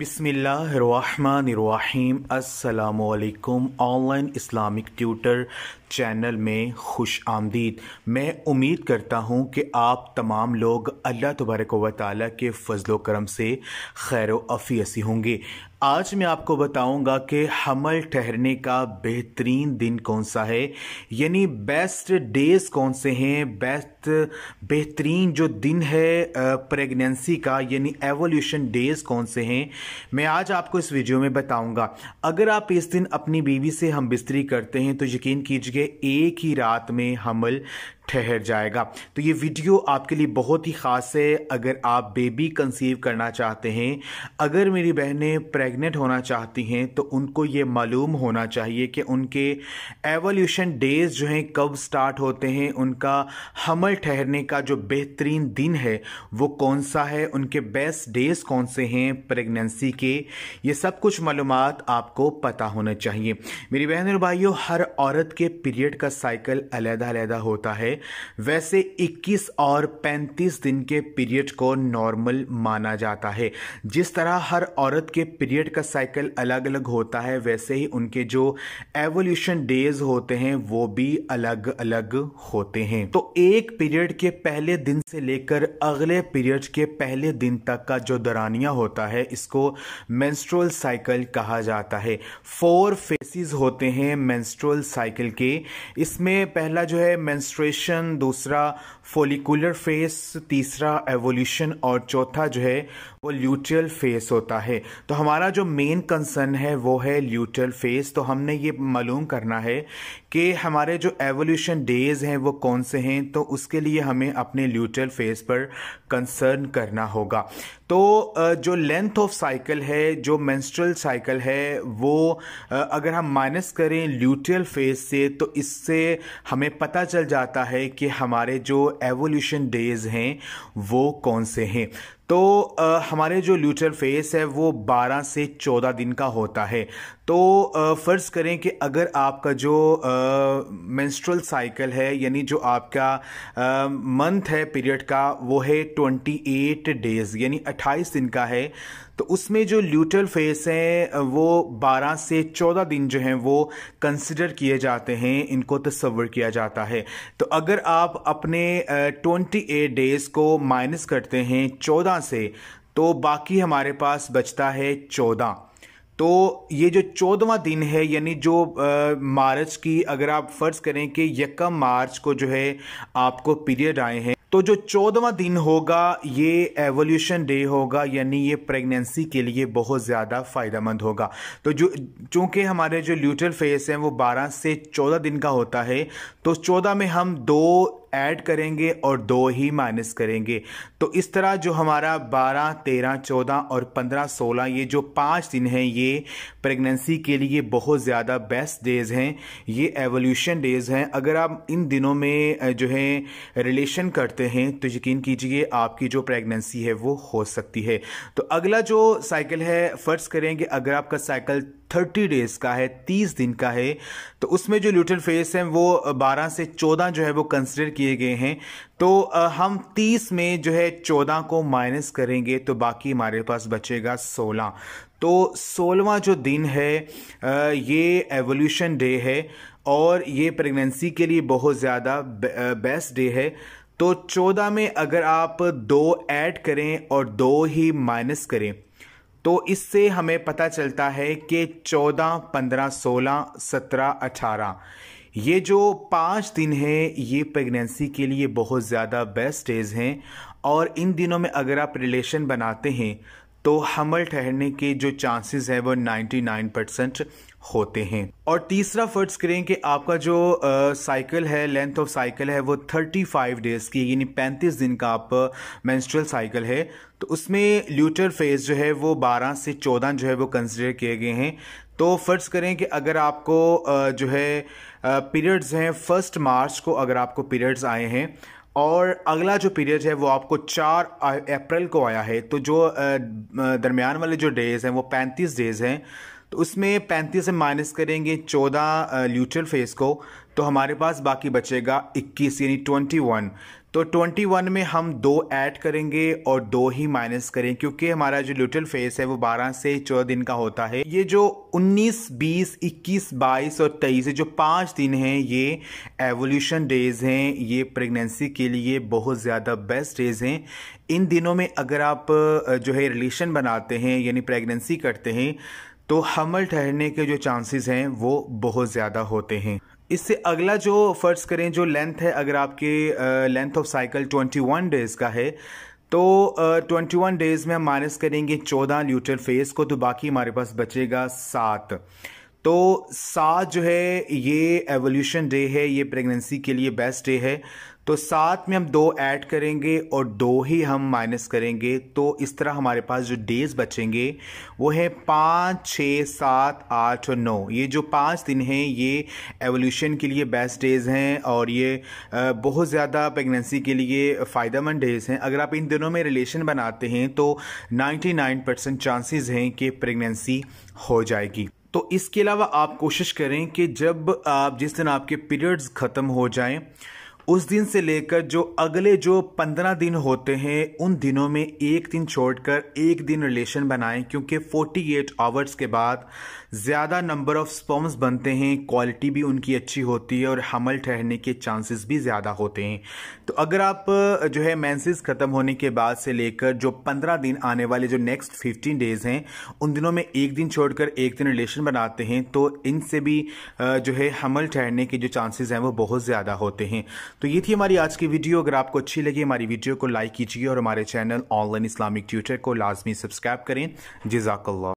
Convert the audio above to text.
बिसमीम असलकुम online Islamic tutor channel में खुश आमदीद मैं उम्मीद करता हूँ कि आप तमाम लोग अल्लाह तबारक वाली के फजलोक्रम करम से खैर अफ़ी होंगे आज मैं आपको बताऊंगा कि हमल ठहरने का बेहतरीन दिन कौन सा है यानी बेस्ट डेज कौन से हैं बेस्ट बेहतरीन जो दिन है प्रेगनेंसी का यानी एवोल्यूशन डेज कौन से हैं मैं आज आपको इस वीडियो में बताऊंगा अगर आप इस दिन अपनी बीवी से हम बिस्तरी करते हैं तो यकीन कीजिए एक ही रात में हमल ठहर जाएगा तो ये वीडियो आपके लिए बहुत ही ख़ास है अगर आप बेबी कंसीव करना चाहते हैं अगर मेरी बहनें प्रेग्नेंट होना चाहती हैं तो उनको ये मालूम होना चाहिए कि उनके एवोल्यूशन डेज जो हैं कब स्टार्ट होते हैं उनका हमल ठहरने का जो बेहतरीन दिन है वो कौन सा है उनके बेस्ट डेज कौन से हैं प्रेगनेंसी के ये सब कुछ मालूम आपको पता होना चाहिए मेरी बहन और भाइयों हर औरत के पीरियड का साइकिल अलग-अलग होता है वैसे 21 और 35 दिन के पीरियड को नॉर्मल माना जाता है जिस तरह हर औरत के पीरियड का साइकिल अलग अलग होता है वैसे ही उनके जो एवोल्यूशन डेज होते हैं वो भी अलग अलग होते हैं तो एक पीरियड के पहले दिन से लेकर अगले पीरियड के पहले दिन तक का जो दरानिया होता है इसको मेंस्ट्रुअल साइकिल कहा जाता है फोर फेसेस होते हैं मेंस्ट्रुअल साइकिल के इसमें पहला जो है मेंस्ट्रुएशन एवोल्यूशन दूसरा फोलिकुलर फेस तीसरा एवोल्यूशन और चौथा जो है वो ल्यूट्रल फेस होता है तो हमारा जो मेन कंसर्न है वो है ल्यूट्रल फेस तो हमने ये मालूम करना है कि हमारे जो एवोल्यूशन डेज हैं वो कौन से हैं तो उसके लिए हमें अपने ल्यूट्रल फेस पर कंसर्न करना होगा तो जो लेंथ ऑफ साइकिल है जो मेंस्ट्रुअल साइकिल है वो अगर हम माइनस करें ल्यूट्रियल फेज से तो इससे हमें पता चल जाता है कि हमारे जो एवोल्यूशन डेज हैं वो कौन से हैं तो आ, हमारे जो ल्यूटर फेस है वो 12 से 14 दिन का होता है तो फ़र्ज़ करें कि अगर आपका जो मेंस्ट्रुअल साइकिल है यानी जो आपका मंथ है पीरियड का वो है 28 डेज़ यानी 28 दिन का है तो उसमें जो ल्यूटल फेस हैं वो 12 से 14 दिन जो हैं वो कंसिडर किए जाते हैं इनको तस्वर किया जाता है तो अगर आप अपने ट्वेंटी एट डेज़ को माइनस करते हैं चौदह से तो बाकी हमारे पास बचता है चौदह तो ये जो चौदवा दिन है यानी जो आ, मार्च की अगर आप फ़र्ज़ करें कि यकम मार्च को जो है आपको पीरियड आए हैं तो जो चौदवा दिन होगा ये एवोल्यूशन डे होगा यानी ये प्रेगनेंसी के लिए बहुत ज़्यादा फ़ायदेमंद होगा तो जो चूँकि हमारे जो ल्यूटल फेस हैं वो 12 से 14 दिन का होता है तो 14 में हम दो ऐड करेंगे और दो ही माइनस करेंगे तो इस तरह जो हमारा 12, 13, 14 और 15, 16 ये जो पाँच दिन हैं ये प्रेगनेंसी के लिए बहुत ज़्यादा बेस्ट डेज़ हैं ये एवोल्यूशन डेज़ हैं अगर आप इन दिनों में जो है रिलेशन करते हैं तो यकीन कीजिए आपकी जो प्रेगनेंसी है वो हो सकती है तो अगला जो साइकिल है फ़र्ज़ करेंगे अगर आपका साइकिल थर्टी डेज का है तीस दिन का है तो उसमें जो ल्यूटल फेज हैं वो बारह से चौदह जो है वो कंसिडर किए गए हैं तो हम तीस में जो है चौदह को माइनस करेंगे तो बाकी हमारे पास बचेगा सोलह तो सोलवा जो दिन है ये एवोल्यूशन डे है और ये प्रेगनेंसी के लिए बहुत ज़्यादा बेस्ट डे है तो चौदह में अगर आप दो ऐड करें और दो ही माइनस करें तो इससे हमें पता चलता है कि 14, 15, 16, 17, 18 ये जो पाँच दिन हैं ये प्रेगनेंसी के लिए बहुत ज़्यादा बेस्ट डेज हैं और इन दिनों में अगर आप रिलेशन बनाते हैं तो हमल ठहरने के जो चांसेस है वो 99 परसेंट होते हैं और तीसरा फर्ज करें कि आपका जो साइकिल है लेंथ ऑफ साइकिल है वो 35 डेज़ की यानी 35 दिन का आप मेंस्ट्रुअल साइकिल है तो उसमें ल्यूटर फेज जो है वो 12 से 14 जो है वो कंसिडर किए गए हैं तो फ़र्ज़ करें कि अगर आपको जो है पीरियड्स हैं फर्स्ट मार्च को अगर आपको पीरियड्स आए हैं और अगला जो पीरियड है वो आपको चार अप्रैल को आया है तो जो दरमियान वाले जो डेज़ हैं वो पैंतीस डेज़ हैं तो उसमें पैंतीस से माइनस करेंगे चौदह ल्यूचुअल फेस को तो हमारे पास बाकी बचेगा 21 यानी 21 तो 21 में हम दो ऐड करेंगे और दो ही माइनस करें क्योंकि हमारा जो ल्यूटल फेस है वो 12 से 14 दिन का होता है ये जो 19, 20, 21, 22 और 23 जो पाँच दिन हैं ये एवोल्यूशन डेज हैं ये प्रेगनेंसी के लिए बहुत ज़्यादा बेस्ट डेज हैं इन दिनों में अगर आप जो है रिलेशन बनाते हैं यानी प्रेगनेंसी करते हैं तो हमल ठहरने के जो चांसेस हैं वो बहुत ज़्यादा होते हैं इससे अगला जो फ़र्ज़ करें जो लेंथ है अगर आपके लेंथ ऑफ साइकिल 21 डेज़ का है तो ट्वेंटी वन डेज़ में हम माइनस करेंगे चौदह न्यूट्रल फेस को तो बाकी हमारे पास बचेगा सात तो सात जो है ये एवोल्यूशन डे है ये प्रेगनेंसी के लिए बेस्ट डे है तो साथ में हम दो ऐड करेंगे और दो ही हम माइनस करेंगे तो इस तरह हमारे पास जो डेज बचेंगे वो है पाँच छः सात आठ और नौ ये जो पाँच दिन हैं ये एवोल्यूशन के लिए बेस्ट डेज हैं और ये बहुत ज़्यादा प्रेगनेंसी के लिए फ़ायदेमंद डेज हैं अगर आप इन दिनों में रिलेशन बनाते हैं तो नाइन परसेंट चांसेज़ हैं कि प्रेगनेंसी हो जाएगी तो इसके अलावा आप कोशिश करें कि जब आप जिस दिन आपके पीरियड्स ख़त्म हो जाएं उस दिन से लेकर जो अगले जो पंद्रह दिन होते हैं उन दिनों में एक दिन छोड़कर एक दिन रिलेशन बनाएं क्योंकि 48 आवर्स के बाद ज़्यादा नंबर ऑफ स्पर्म्स बनते हैं क्वालिटी भी उनकी अच्छी होती है और हमल ठहरने के चांसेस भी ज़्यादा होते हैं तो अगर आप जो है मैंसिस ख़त्म होने के बाद से लेकर जो पंद्रह दिन आने वाले जो नेक्स्ट फिफ्टीन डेज़ हैं उन दिनों में एक दिन छोड़कर एक दिन रिलेशन बनाते हैं तो इनसे भी जो है हमल ठहरने के जो चांसेस हैं वो बहुत ज़्यादा होते हैं तो ये थी हमारी आज की वीडियो अगर आपको अच्छी लगी हमारी वीडियो को लाइक कीजिए और हमारे चैनल ऑनलाइन इस्लामिक ट्यूटर को लाजमी सब्सक्राइब करें जजाकल्ला